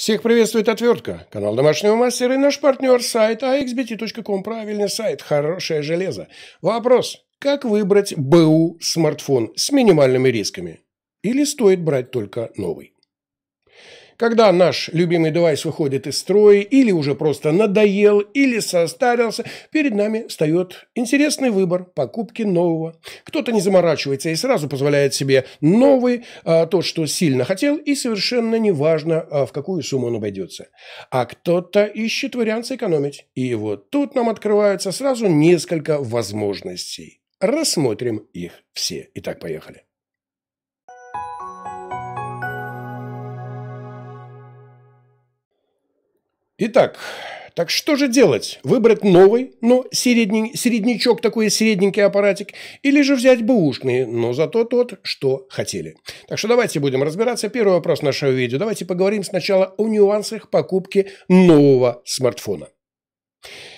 Всех приветствует Отвертка, канал домашнего мастера и наш партнер сайт axbt.com. Правильный сайт, хорошее железо. Вопрос, как выбрать БУ-смартфон с минимальными рисками? Или стоит брать только новый? Когда наш любимый девайс выходит из строя или уже просто надоел, или состарился, перед нами встает интересный выбор покупки нового. Кто-то не заморачивается и сразу позволяет себе новый, а, тот, что сильно хотел, и совершенно неважно, а, в какую сумму он обойдется. А кто-то ищет вариант сэкономить. И вот тут нам открывается сразу несколько возможностей. Рассмотрим их все. Итак, поехали. Итак, так что же делать? Выбрать новый, но середний, середнячок, такой средненький аппаратик, или же взять бэушный, но зато тот, что хотели. Так что давайте будем разбираться. Первый вопрос нашего видео. Давайте поговорим сначала о нюансах покупки нового смартфона.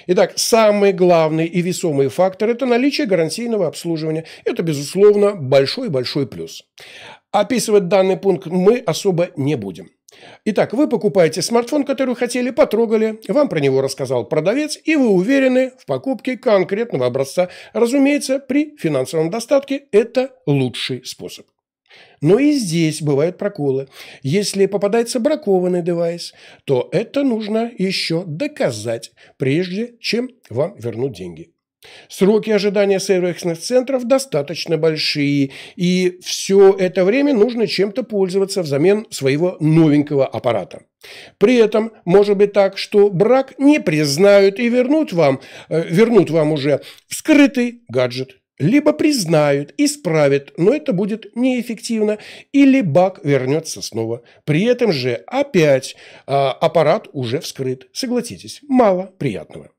Итак, самый главный и весомый фактор – это наличие гарантийного обслуживания. Это, безусловно, большой-большой плюс. Описывать данный пункт мы особо не будем. Итак, вы покупаете смартфон, который хотели, потрогали, вам про него рассказал продавец, и вы уверены в покупке конкретного образца. Разумеется, при финансовом достатке это лучший способ. Но и здесь бывают проколы. Если попадается бракованный девайс, то это нужно еще доказать, прежде чем вам вернут деньги. Сроки ожидания сервисных центров достаточно большие, и все это время нужно чем-то пользоваться взамен своего новенького аппарата. При этом может быть так, что брак не признают и вернут вам, э, вернут вам уже вскрытый гаджет. Либо признают, исправят, но это будет неэффективно, или бак вернется снова. При этом же опять э, аппарат уже вскрыт. Согласитесь, мало приятного.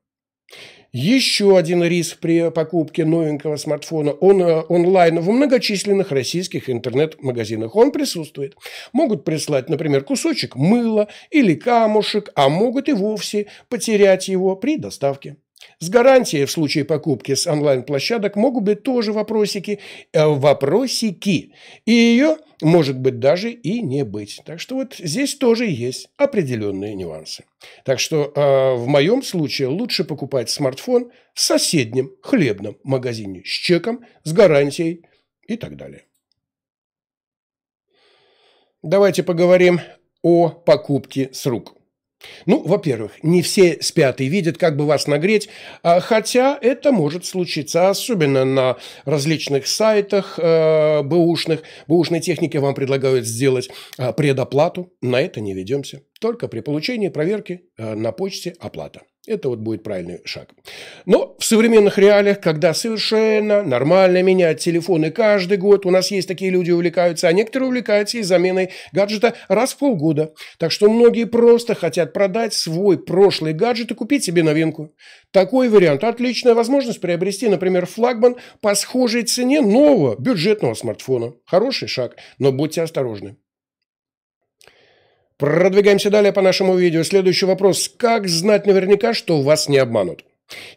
Еще один риск при покупке новенького смартфона он, э, онлайн в многочисленных российских интернет-магазинах. Он присутствует. Могут прислать, например, кусочек мыла или камушек, а могут и вовсе потерять его при доставке. С гарантией в случае покупки с онлайн-площадок могут быть тоже вопросики. Э, вопросики. И ее может быть даже и не быть. Так что вот здесь тоже есть определенные нюансы. Так что э, в моем случае лучше покупать смартфон в соседнем хлебном магазине с чеком, с гарантией и так далее. Давайте поговорим о покупке с рук. Ну, во-первых, не все спят и видят, как бы вас нагреть, а, хотя это может случиться, особенно на различных сайтах э, бэушных. Бэушной технике вам предлагают сделать а, предоплату, на это не ведемся. Только при получении проверки э, на почте оплата. Это вот будет правильный шаг. Но в современных реалиях, когда совершенно нормально менять телефоны каждый год, у нас есть такие люди увлекаются, а некоторые увлекаются и заменой гаджета раз в полгода. Так что многие просто хотят продать свой прошлый гаджет и купить себе новинку. Такой вариант – отличная возможность приобрести, например, флагман по схожей цене нового бюджетного смартфона. Хороший шаг, но будьте осторожны. Продвигаемся далее по нашему видео. Следующий вопрос. Как знать наверняка, что вас не обманут?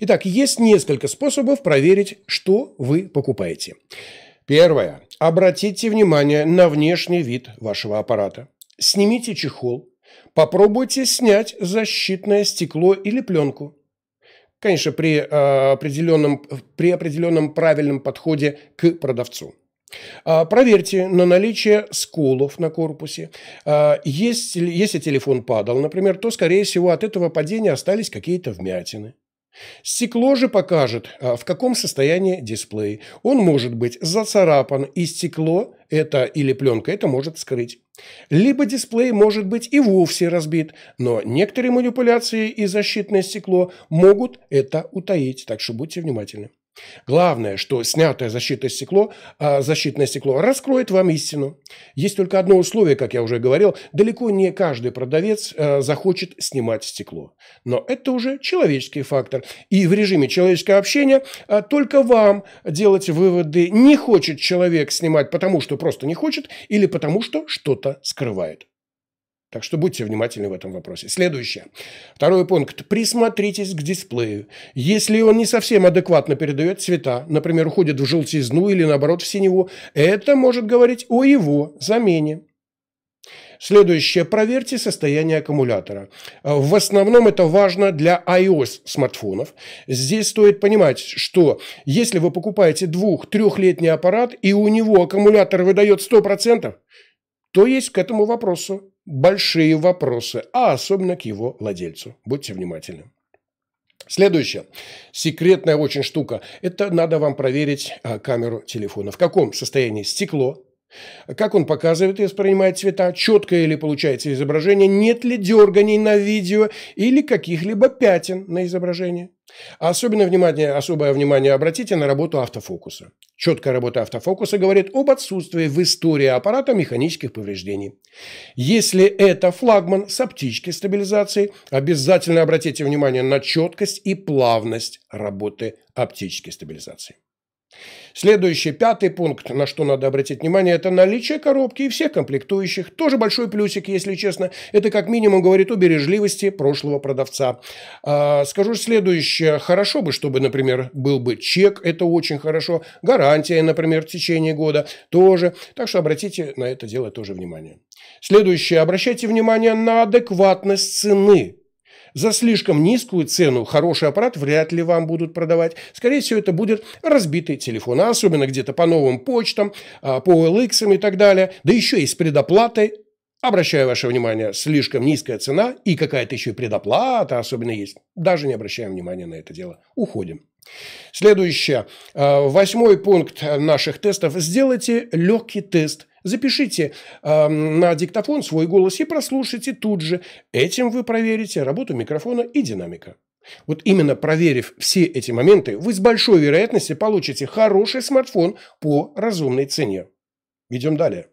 Итак, есть несколько способов проверить, что вы покупаете. Первое. Обратите внимание на внешний вид вашего аппарата. Снимите чехол. Попробуйте снять защитное стекло или пленку. Конечно, при, э, определенном, при определенном правильном подходе к продавцу. А, проверьте на наличие сколов на корпусе. А, если, если телефон падал, например, то, скорее всего, от этого падения остались какие-то вмятины. Стекло же покажет, а, в каком состоянии дисплей. Он может быть зацарапан, и стекло это или пленка это может скрыть. Либо дисплей может быть и вовсе разбит, но некоторые манипуляции и защитное стекло могут это утаить, так что будьте внимательны. Главное, что снятое защитное стекло, а защитное стекло раскроет вам истину. Есть только одно условие, как я уже говорил, далеко не каждый продавец э, захочет снимать стекло. Но это уже человеческий фактор. И в режиме человеческого общения э, только вам делать выводы, не хочет человек снимать, потому что просто не хочет, или потому что что-то скрывает. Так что будьте внимательны в этом вопросе. Следующее. Второй пункт. Присмотритесь к дисплею. Если он не совсем адекватно передает цвета, например, уходит в желтизну или наоборот в синеву, это может говорить о его замене. Следующее. Проверьте состояние аккумулятора. В основном это важно для iOS смартфонов. Здесь стоит понимать, что если вы покупаете двух-трехлетний аппарат и у него аккумулятор выдает 100%, то есть к этому вопросу большие вопросы, а особенно к его владельцу. Будьте внимательны. Следующее. Секретная очень штука. Это надо вам проверить а, камеру телефона. В каком состоянии стекло, как он показывает и воспринимает цвета, четкое ли получается изображение, нет ли дерганий на видео или каких-либо пятен на изображении. Особенно внимание, особое внимание обратите на работу автофокуса. Четкая работа автофокуса говорит об отсутствии в истории аппарата механических повреждений. Если это флагман с оптической стабилизацией, обязательно обратите внимание на четкость и плавность работы оптической стабилизации. Следующий, пятый пункт, на что надо обратить внимание, это наличие коробки и всех комплектующих. Тоже большой плюсик, если честно. Это как минимум говорит о бережливости прошлого продавца. А, скажу следующее. Хорошо бы, чтобы, например, был бы чек, это очень хорошо. Гарантия, например, в течение года тоже. Так что обратите на это дело тоже внимание. Следующее. Обращайте внимание на адекватность цены за слишком низкую цену хороший аппарат вряд ли вам будут продавать. Скорее всего, это будет разбитый телефон, а особенно где-то по новым почтам, а, по OLX и так далее. Да еще и с предоплатой. Обращаю ваше внимание, слишком низкая цена и какая-то еще и предоплата особенно есть. Даже не обращаем внимания на это дело. Уходим. Следующее. А, восьмой пункт наших тестов. Сделайте легкий тест – Запишите э, на диктофон свой голос и прослушайте тут же. Этим вы проверите работу микрофона и динамика. Вот именно проверив все эти моменты, вы с большой вероятностью получите хороший смартфон по разумной цене. Идем далее.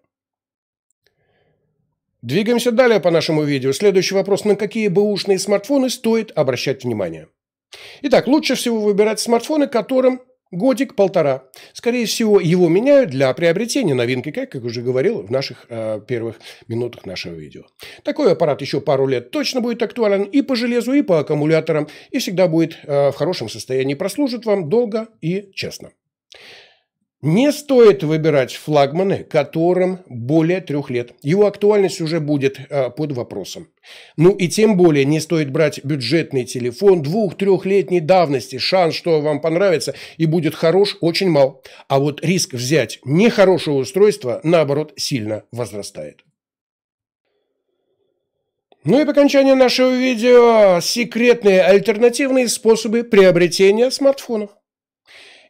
Двигаемся далее по нашему видео. Следующий вопрос. На какие бэушные смартфоны стоит обращать внимание? Итак, лучше всего выбирать смартфоны, которым Годик-полтора. Скорее всего, его меняют для приобретения новинки, как я уже говорил в наших э, первых минутах нашего видео. Такой аппарат еще пару лет точно будет актуален и по железу, и по аккумуляторам, и всегда будет э, в хорошем состоянии, прослужит вам долго и честно. Не стоит выбирать флагманы, которым более трех лет. Его актуальность уже будет э, под вопросом. Ну и тем более не стоит брать бюджетный телефон двух-трехлетней давности. Шанс, что вам понравится и будет хорош, очень мал. А вот риск взять нехорошее устройство, наоборот, сильно возрастает. Ну и по окончании нашего видео секретные альтернативные способы приобретения смартфонов.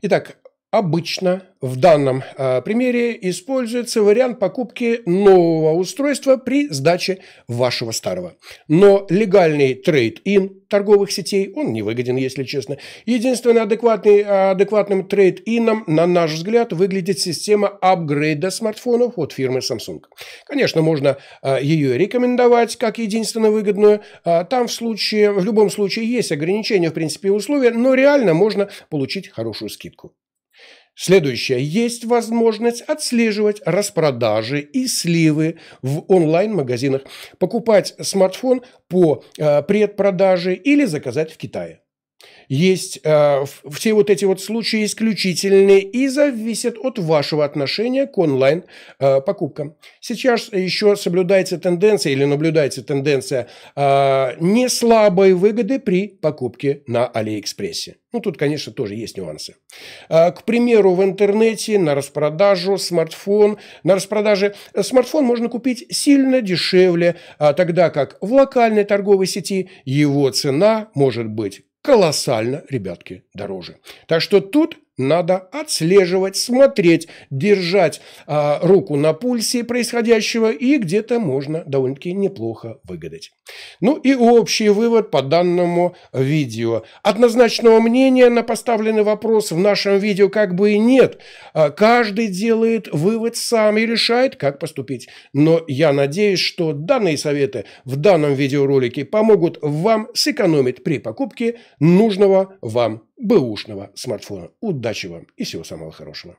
Итак, Обычно в данном э, примере используется вариант покупки нового устройства при сдаче вашего старого. Но легальный трейд-ин торговых сетей, он невыгоден, если честно. Единственно адекватный, э, адекватным трейд-ином, на наш взгляд, выглядит система апгрейда смартфонов от фирмы Samsung. Конечно, можно э, ее рекомендовать как единственно выгодную. там в, случае, в любом случае есть ограничения, в принципе, и условия, но реально можно получить хорошую скидку. Следующее. Есть возможность отслеживать распродажи и сливы в онлайн-магазинах, покупать смартфон по э, предпродаже или заказать в Китае. Есть э, все вот эти вот случаи исключительные и зависят от вашего отношения к онлайн-покупкам. Э, Сейчас еще соблюдается тенденция или наблюдается тенденция э, неслабой выгоды при покупке на Алиэкспрессе. Ну, тут, конечно, тоже есть нюансы. Э, к примеру, в интернете на распродажу смартфон, на распродаже смартфон можно купить сильно дешевле, э, тогда как в локальной торговой сети его цена может быть колоссально, ребятки, дороже. Так что тут надо отслеживать, смотреть, держать а, руку на пульсе происходящего, и где-то можно довольно-таки неплохо выгадать. Ну и общий вывод по данному видео. Однозначного мнения на поставленный вопрос в нашем видео как бы и нет. А, каждый делает вывод сам и решает, как поступить. Но я надеюсь, что данные советы в данном видеоролике помогут вам сэкономить при покупке нужного вам бэушного смартфона. Удачи вам и всего самого хорошего.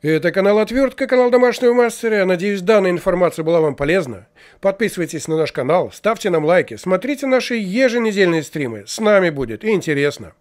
Это канал Отвертка, канал Домашнего Мастера. Надеюсь, данная информация была вам полезна. Подписывайтесь на наш канал, ставьте нам лайки, смотрите наши еженедельные стримы. С нами будет интересно.